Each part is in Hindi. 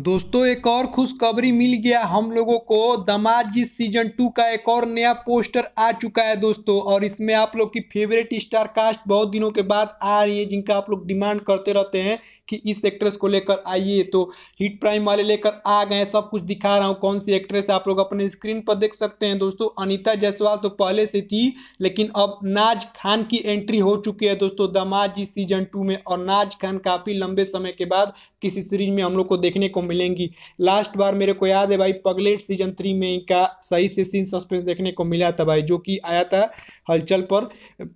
दोस्तों एक और खुशखबरी मिल गया हम लोगों को दमाद जी सीजन टू का एक और नया पोस्टर आ चुका है दोस्तों और इसमें आप लोग की फेवरेट स्टार कास्ट बहुत दिनों के बाद आ रही है जिनका आप लोग डिमांड करते रहते हैं कि इस एक्ट्रेस को लेकर आइए तो हिट प्राइम वाले लेकर आ गए सब कुछ दिखा रहा हूँ कौन सी एक्ट्रेस आप लोग अपने स्क्रीन पर देख सकते हैं दोस्तों अनिता जायसवाल तो पहले से थी लेकिन अब नाज खान की एंट्री हो चुकी है दोस्तों दमाद जी सीजन टू में और नाज खान काफ़ी लंबे समय के बाद किसी सीरीज में हम लोग को देखने को मिलेंगी लास्ट बार मेरे को याद है भाई पगलेट सीजन थ्री में इनका सही से सीन सस्पेंस देखने को मिला था भाई जो कि आया था हलचल पर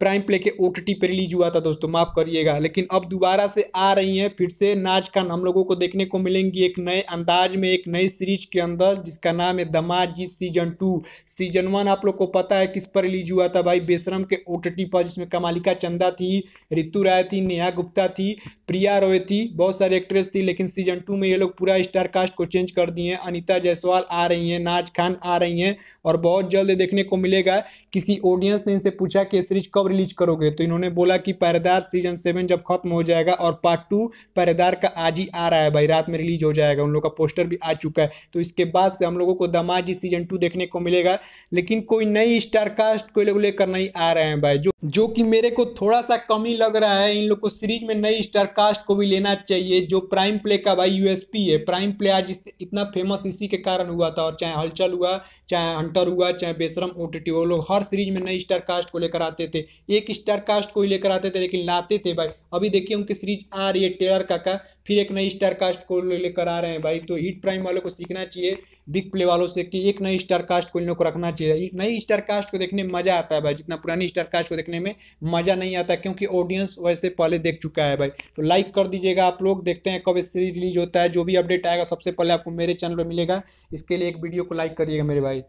प्राइम प्ले के ओ टी पर रिलीज हुआ था दोस्तों माफ़ करिएगा लेकिन अब दोबारा से आ रही हैं फिर से नाच खान हम लोगों को देखने को मिलेंगी एक नए अंदाज में एक नई सीरीज के अंदर जिसका नाम है Damad ji season two season one आप लोग को पता है किस पर रिलीज हुआ था भाई बेशरम के ओ पर जिसमें कमालिका चंदा थी ऋतु राय थी नेहा गुप्ता थी प्रिया रोय थी बहुत सारे एक्ट्रेस थी लेकिन सीजन टू में ये लोग पूरा का स्टार कास्ट को चेंज कर दिए हैं अनिता जायसवाल आ रही हैं नाज खान आ रही हैं और बहुत जल्द देखने को मिलेगा किसी ऑडियंस ने इनसे पूछा कि सीरीज कब रिलीज करोगे तो इन्होंने बोला कि पैरेदार सीजन सेवन जब खत्म हो जाएगा और पार्ट टू पैरेदार का आज ही आ रहा है भाई रात में रिलीज हो जाएगा उन लोग का पोस्टर भी आ चुका है तो इसके बाद से हम लोगों को दमाजी सीजन टू देखने को मिलेगा लेकिन कोई नई स्टार कास्ट को लोग लेकर नहीं आ रहे हैं भाई जो जो कि मेरे को थोड़ा सा कमी लग रहा है इन लोग को सीरीज में नई स्टार कास्ट को भी लेना चाहिए जो प्राइम प्ले का भाई यूएसपी है प्राइम प्लेयर जिस इतना फेमस इसी के कारण हुआ था और चाहे हलचल हुआ चाहे हंटर हुआ चाहे बेशरम ओ टी वो लोग हर सीरीज में नई स्टार कास्ट को लेकर आते थे एक स्टार कास्ट को ही लेकर आते थे लेकिन लाते थे भाई अभी देखिए उनकी सीरीज आ रही है टेलर का का फिर एक नई स्टार कास्ट को लेकर आ रहे हैं भाई तो हिट प्राइम वालों को सीखना चाहिए बिग प्ले वालों से कि एक नई स्टार कास्ट को इन लोग को रखना चाहिए नई स्टार कास्ट को देखने में मज़ा आता है भाई जितना पुरानी स्टार कास्ट को देखने में मज़ा नहीं आता क्योंकि ऑडियंस वैसे पहले देख चुका है भाई तो लाइक कर दीजिएगा आप लोग देखते हैं कब सीरीज रिलीज होता है जो भी अपडेट अपडेट आएगा सबसे पहले आपको मेरे चैनल पर मिलेगा इसके लिए एक वीडियो को लाइक करिएगा मेरे भाई